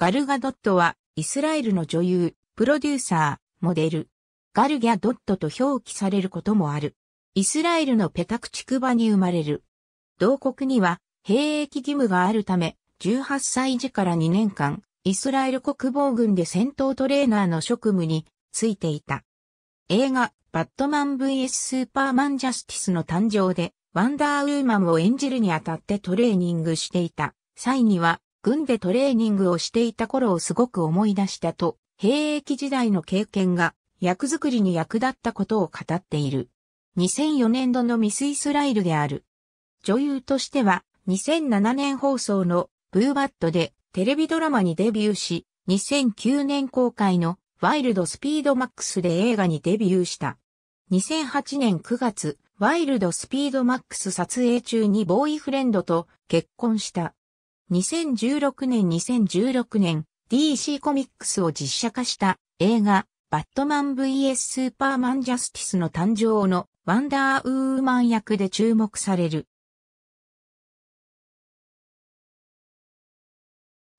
ガルガドットは、イスラエルの女優、プロデューサー、モデル。ガルギャドットと表記されることもある。イスラエルのペタクチクバに生まれる。同国には、兵役義務があるため、18歳時から2年間、イスラエル国防軍で戦闘トレーナーの職務についていた。映画、バットマン vs スーパーマンジャスティスの誕生で、ワンダーウーマンを演じるにあたってトレーニングしていた。際には、軍でトレーニングをしていた頃をすごく思い出したと、兵役時代の経験が役作りに役立ったことを語っている。2004年度のミスイスライルである。女優としては2007年放送のブーバットでテレビドラマにデビューし、2009年公開のワイルドスピードマックスで映画にデビューした。2008年9月、ワイルドスピードマックス撮影中にボーイフレンドと結婚した。2016年2016年 DC コミックスを実写化した映画バットマン vs スーパーマンジャスティスの誕生のワンダーウーマン役で注目される。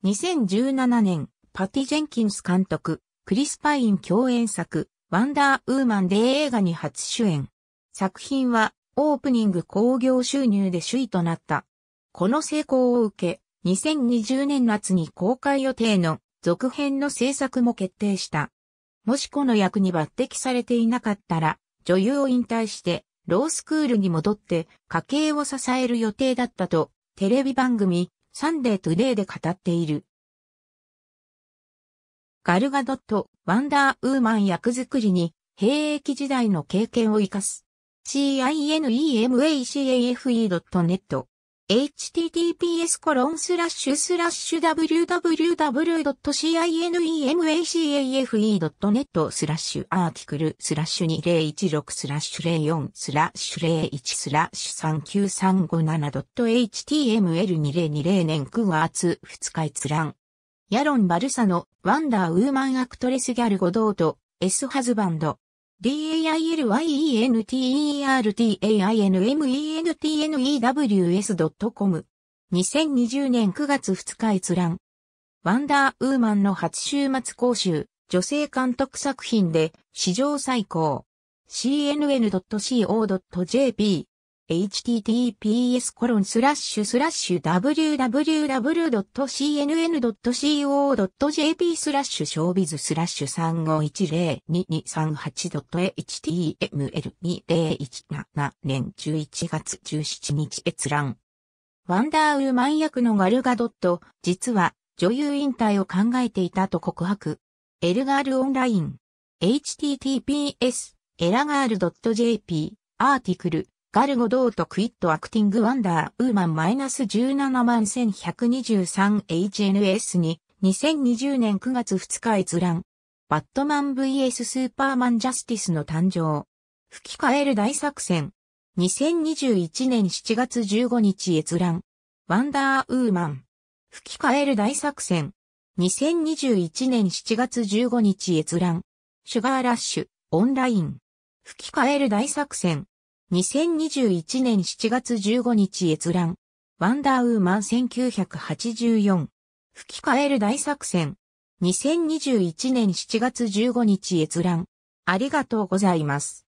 2017年、パティ・ジェンキンス監督、クリス・パイン共演作、ワンダーウーマンで映画に初主演。作品はオープニング興行収入で首位となった。この成功を受け、2020年夏に公開予定の続編の制作も決定した。もしこの役に抜擢されていなかったら、女優を引退して、ロースクールに戻って家計を支える予定だったと、テレビ番組、サンデートゥデイで語っている。ガルガドット、ワンダーウーマン役作りに、兵役時代の経験を活かす。cineemacafe.net https www.cinemacaf.net スラッシュアーティクルスラッシュ2016スラッシュ04スラッシュ01スラッシュ 39357.html2020 年9月2日閲覧。ヤロン・バルサのワンダーウーマンアクトレスギャルゴドート S ハズバンド。dailyentertainmentnews.com 2020年9月2日閲覧。ワンダーウーマンの初週末講習、女性監督作品で史上最高。cnn.co.jp https コロンスラッシュスラッシュ www.cnn.co.jp スラッシュショービズスラッシュ 35102238.html2017 年11月17日閲覧。ワンダーウーマン役のガルガドット、実は女優引退を考えていたと告白。エルガールオンライン。https エラガール .jp アーティクルガルゴ・ドート・クイット・アクティング・ワンダー・ウーマン -17 万 1123HNS に2020年9月2日閲覧。バットマン VS スーパーマン・ジャスティスの誕生。吹き替える大作戦。2021年7月15日閲覧。ワンダーウーマン。吹き替える大作戦。2021年7月15日閲覧。シュガーラッシュ、オンライン。吹き替える大作戦。2021年7月15日閲覧。ワンダーウーマン1984。吹き替える大作戦。2021年7月15日閲覧。ありがとうございます。